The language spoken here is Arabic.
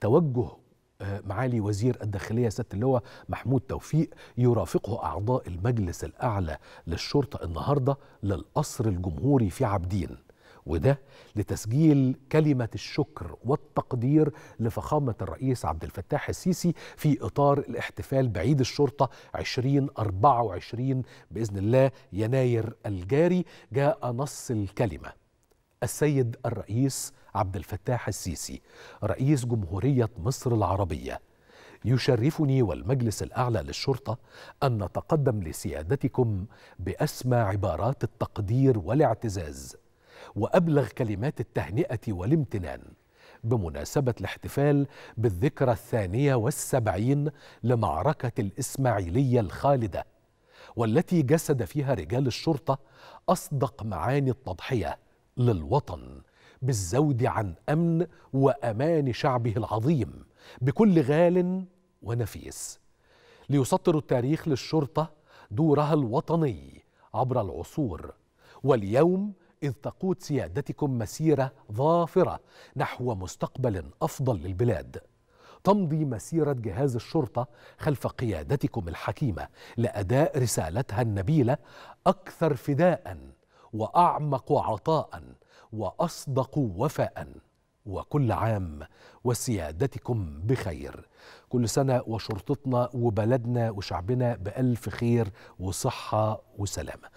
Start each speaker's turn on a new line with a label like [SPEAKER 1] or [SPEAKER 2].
[SPEAKER 1] توجه آه، معالي وزير الداخلية سيادة اللواء محمود توفيق يرافقه أعضاء المجلس الأعلى للشرطة النهاردة للقصر الجمهوري في عابدين وده لتسجيل كلمة الشكر والتقدير لفخامة الرئيس عبد الفتاح السيسي في إطار الاحتفال بعيد الشرطة 2024 بإذن الله يناير الجاري جاء نص الكلمة السيد الرئيس عبد الفتاح السيسي رئيس جمهورية مصر العربية يشرفني والمجلس الأعلى للشرطة أن نتقدم لسيادتكم بأسمى عبارات التقدير والاعتزاز وأبلغ كلمات التهنئة والامتنان بمناسبة الاحتفال بالذكرى الثانية والسبعين لمعركة الإسماعيلية الخالدة والتي جسد فيها رجال الشرطة أصدق معاني التضحية للوطن بالزود عن امن وامان شعبه العظيم بكل غال ونفيس ليسطر التاريخ للشرطه دورها الوطني عبر العصور واليوم اذ تقود سيادتكم مسيره ظافره نحو مستقبل افضل للبلاد تمضي مسيره جهاز الشرطه خلف قيادتكم الحكيمه لاداء رسالتها النبيله اكثر فداء واعمق عطاء واصدق وفاء وكل عام وسيادتكم بخير كل سنه وشرطتنا وبلدنا وشعبنا بالف خير وصحه وسلامه